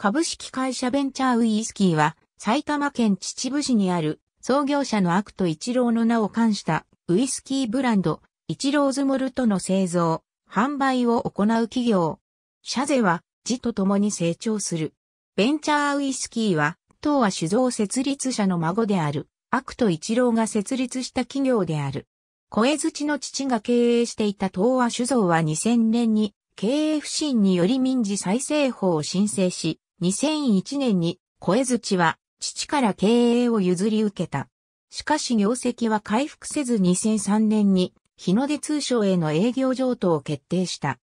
株式会社ベンチャーウイスキーは、埼玉県秩父市にある創業者のアクト一郎の名を冠したウイスキーブランド、一郎ズモルトの製造、販売を行う企業。社税は、字と共に成長する。ベンチャーウイスキーは、当は酒造設立者の孫である、アクト一郎が設立した企業である。小江土の父が経営していた東和酒造は2000年に、経営不振により民事再生法を申請し、2001年に小江槌は父から経営を譲り受けた。しかし業績は回復せず2003年に日の出通商への営業譲渡を決定した。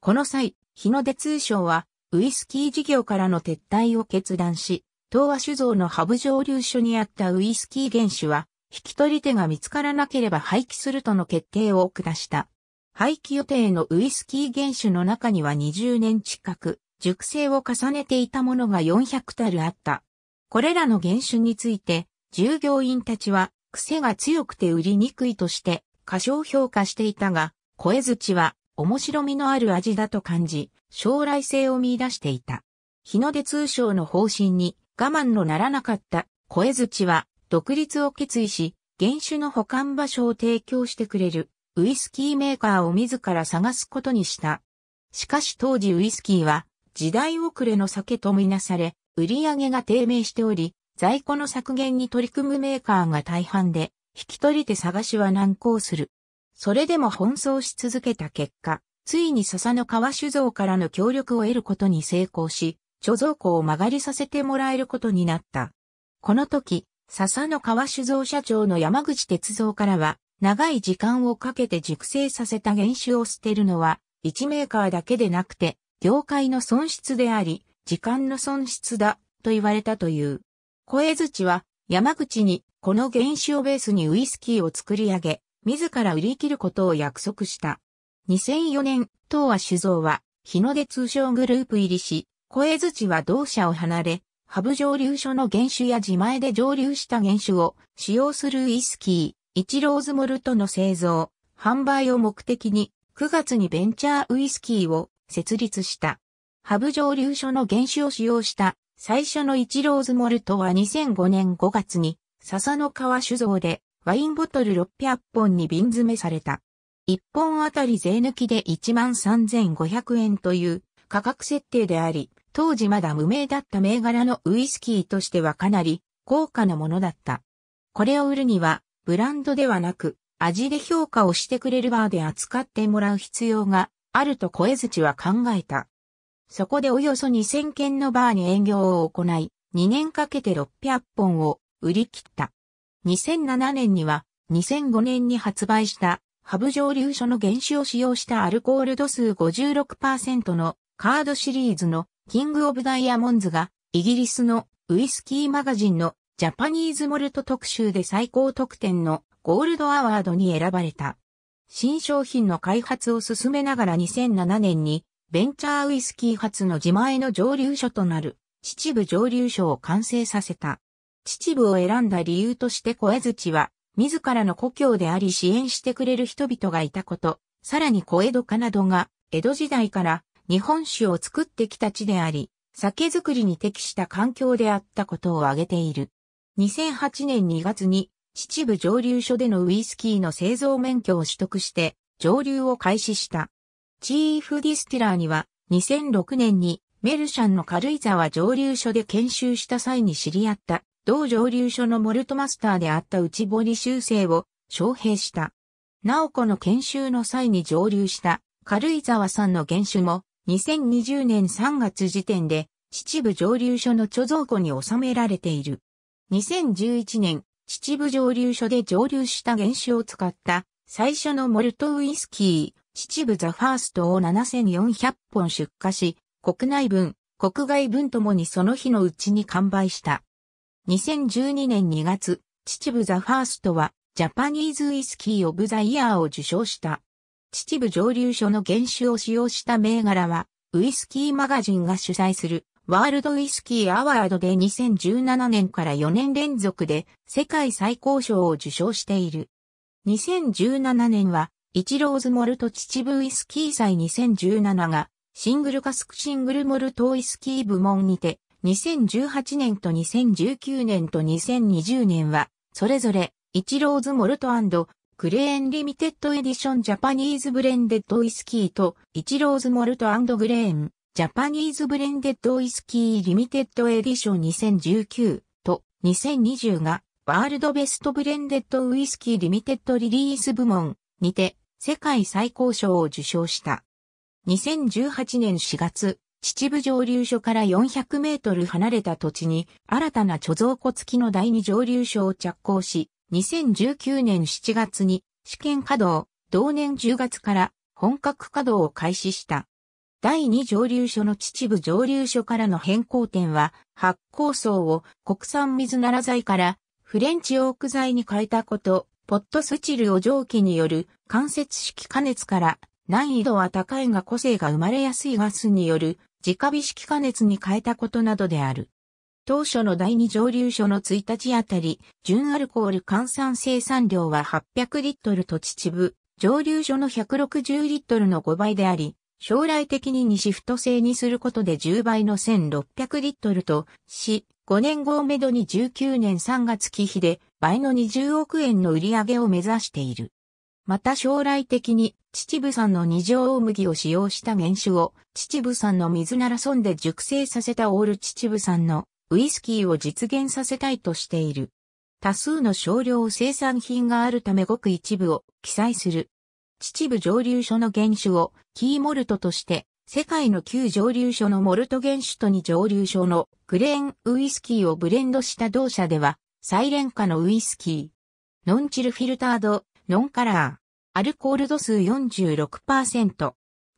この際、日の出通商はウイスキー事業からの撤退を決断し、東和酒造のハブ蒸留所にあったウイスキー原酒は引き取り手が見つからなければ廃棄するとの決定を下した。廃棄予定のウイスキー原酒の中には20年近く、熟成を重ねていたものが400たるあった。これらの原種について、従業員たちは癖が強くて売りにくいとして過小評価していたが、小江槌は面白みのある味だと感じ、将来性を見出していた。日の出通商の方針に我慢のならなかった小江槌は独立を決意し、原種の保管場所を提供してくれるウイスキーメーカーを自ら探すことにした。しかし当時ウイスキーは時代遅れの酒とみなされ、売り上げが低迷しており、在庫の削減に取り組むメーカーが大半で、引き取り手探しは難航する。それでも奔走し続けた結果、ついに笹の川酒造からの協力を得ることに成功し、貯蔵庫を曲がりさせてもらえることになった。この時、笹の川酒造社長の山口哲造からは、長い時間をかけて熟成させた原酒を捨てるのは、一メーカーだけでなくて、業界の損失であり、時間の損失だ、と言われたという。小津地は、山口に、この原酒をベースにウイスキーを作り上げ、自ら売り切ることを約束した。2004年、東和酒造は、日の出通商グループ入りし、小津地は同社を離れ、ハブ上流所の原酒や自前で蒸留した原酒を使用するウイスキー、一ローズモルトの製造、販売を目的に、9月にベンチャーウイスキーを設立した。ハブ蒸留所の原酒を使用した最初の一ローズモルトは2005年5月に笹の川酒造でワインボトル600本に瓶詰めされた。1本あたり税抜きで13,500円という価格設定であり、当時まだ無名だった銘柄のウイスキーとしてはかなり高価なものだった。これを売るには、ブランドではなく、味で評価をしてくれるバーで扱ってもらう必要があると小槌は考えた。そこでおよそ2000件のバーに営業を行い、2年かけて600本を売り切った。2007年には2005年に発売したハブ上流所の原酒を使用したアルコール度数56%のカードシリーズのキングオブダイヤモンズがイギリスのウイスキーマガジンのジャパニーズモルト特集で最高得点のゴールドアワードに選ばれた。新商品の開発を進めながら2007年にベンチャーウイスキー発の自前の蒸留所となる秩父蒸留所を完成させた。秩父を選んだ理由として小江土は自らの故郷であり支援してくれる人々がいたこと、さらに小江戸かなどが江戸時代から日本酒を作ってきた地であり、酒造りに適した環境であったことを挙げている。2008年2月に秩父蒸留所でのウイスキーの製造免許を取得して、蒸留を開始した。チーフディスティラーには、2006年にメルシャンの軽井沢蒸留所で研修した際に知り合った、同蒸留所のモルトマスターであった内堀修正を招聘した。なおこの研修の際に蒸留した軽井沢さんの原酒も2020年3月時点で秩父蒸留所の貯蔵庫に収められている。2011年秩父蒸留所で蒸留した原酒を使った最初のモルトウイスキー、秩父ザファーストを7400本出荷し、国内分、国外分ともにその日のうちに完売した。2012年2月、秩父ザファーストはジャパニーズウイスキーオブザイヤーを受賞した。秩父蒸留所の原酒を使用した銘柄は、ウイスキーマガジンが主催するワールドウィスキーアワードで2017年から4年連続で世界最高賞を受賞している。2017年は、イチローズモルト秩父ウイスキー祭2017が、シングルカスクシングルモルトウイスキー部門にて、2018年と2019年と2020年は、それぞれ、イチローズモルトクレーンリミテッドエディションジャパニーズブレンデッドウイスキーと、イチローズモルトグレーンジャパニーズブレンデッドウイスキーリミテッドエディション2019と2020がワールドベストブレンデッドウイスキーリミテッドリリース部門にて世界最高賞を受賞した。2018年4月、秩父上流所から400メートル離れた土地に新たな貯蔵庫付きの第二上流所を着工し、2019年7月に試験稼働、同年10月から本格稼働を開始した。第二蒸留所の秩父蒸留所からの変更点は、発酵層を国産水なら剤からフレンチオーク剤に変えたこと、ポットスチルを蒸気による間接式加熱から難易度は高いが個性が生まれやすいガスによる直火式加熱に変えたことなどである。当初の第二蒸留所の1日あたり、純アルコール換算生産量は800リットルと秩父、蒸留所の160リットルの5倍であり、将来的に2シフト制にすることで10倍の1600リットルとし、5年後をめどに19年3月期比で倍の20億円の売り上げを目指している。また将来的に秩父産の二条大麦を使用した原酒を秩父産の水なら村で熟成させたオール秩父産のウイスキーを実現させたいとしている。多数の少量生産品があるためごく一部を記載する。秩父蒸流所の原種をキーモルトとして、世界の旧蒸流所のモルト原種とに蒸留所のグレーンウイスキーをブレンドした同社では、サイレン化のウイスキー、ノンチルフィルタード、ノンカラー、アルコール度数46%、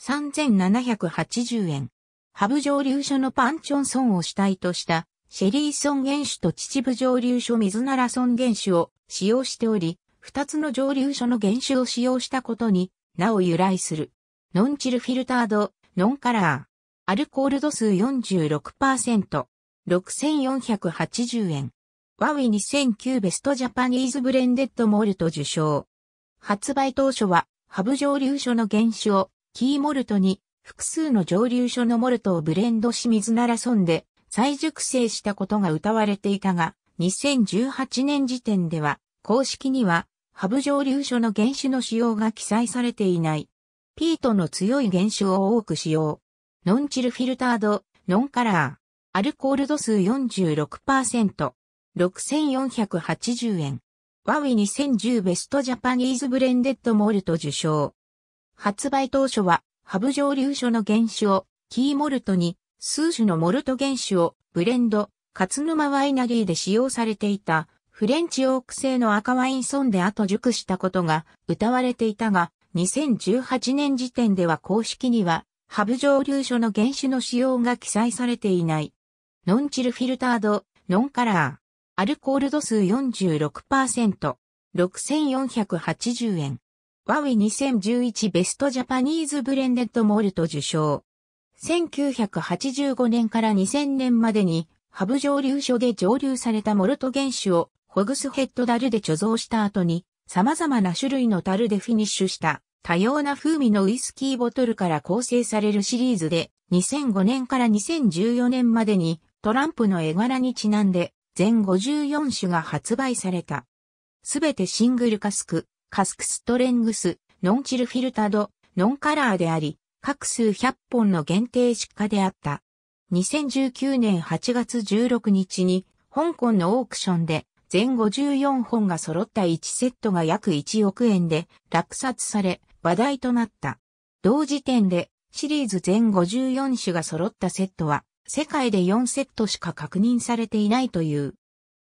3780円。ハブ蒸流所のパンチョンソンを主体とした、シェリーソン原種と秩父蒸留所水ナラソン原種を使用しており、二つの蒸留所の原酒を使用したことに、なお由来する。ノンチルフィルタード、ノンカラー。アルコール度数46%。6480円。ワウイ2009ベストジャパニーズブレンデッドモルト受賞。発売当初は、ハブ蒸留所の原酒を、キーモルトに、複数の蒸留所のモルトをブレンドし水ならそんで、再熟成したことが謳われていたが、2018年時点では、公式には、ハブ蒸留所の原酒の使用が記載されていない。ピートの強い原酒を多く使用。ノンチルフィルタード、ノンカラー。アルコール度数46%。6480円。ワウィ2010ベストジャパニーズブレンデッドモルト受賞。発売当初は、ハブ蒸留所の原酒を、キーモルトに、数種のモルト原酒を、ブレンド、勝沼ワイナリーで使用されていた、フレンチオーク製の赤ワインソンで後熟したことが歌われていたが、2018年時点では公式には、ハブ蒸留所の原酒の使用が記載されていない。ノンチルフィルタード、ノンカラー。アルコール度数46%。6480円。ワウィ2011ベストジャパニーズブレンデッドモルト受賞。1985年から2000年までに、ハブ蒸留所で蒸留されたモルト原酒をホグスヘッド樽で貯蔵した後に、様々な種類の樽でフィニッシュした、多様な風味のウイスキーボトルから構成されるシリーズで、2005年から2014年までに、トランプの絵柄にちなんで、全54種が発売された。すべてシングルカスク、カスクストレングス、ノンチルフィルタド、ノンカラーであり、各数100本の限定出荷であった。2019年8月16日に、香港のオークションで全54本が揃った1セットが約1億円で落札され話題となった。同時点でシリーズ全54種が揃ったセットは世界で4セットしか確認されていないという。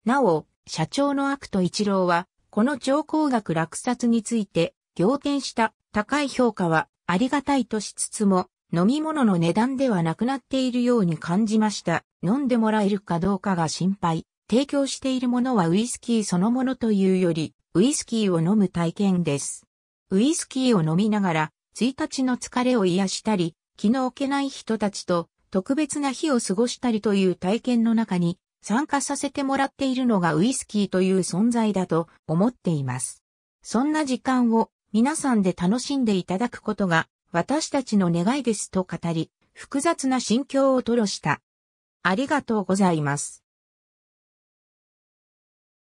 なお、社長のアクト一郎はこの超高額落札について仰天した高い評価はありがたいとしつつも飲み物の値段ではなくなっているように感じました。飲んでもらえるかどうかが心配。提供しているものはウイスキーそのものというより、ウイスキーを飲む体験です。ウイスキーを飲みながら、1日の疲れを癒したり、気の置けない人たちと特別な日を過ごしたりという体験の中に参加させてもらっているのがウイスキーという存在だと思っています。そんな時間を皆さんで楽しんでいただくことが私たちの願いですと語り、複雑な心境を吐露した。ありがとうございます。